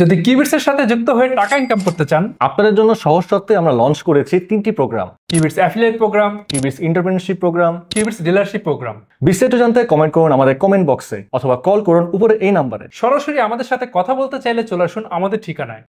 যদি কিবিটস এর সাথে যুক্ত হয়ে টাকা ইনকাম করতে চান আপনাদের জন্য সহজ শর্তে আমরা লঞ্চ করেছি তিনটি program Kibits affiliate program Kibits entrepreneurship program Kibits dealership program বিস্তারিত জানতে কমেন্ট করুন আমাদের কমেন্ট বক্সে অথবা কল করুন উপরে এই নাম্বারে সরাসরি আমাদের সাথে কথা বলতে চাইলে চলে আসুন আমাদের ঠিকানায়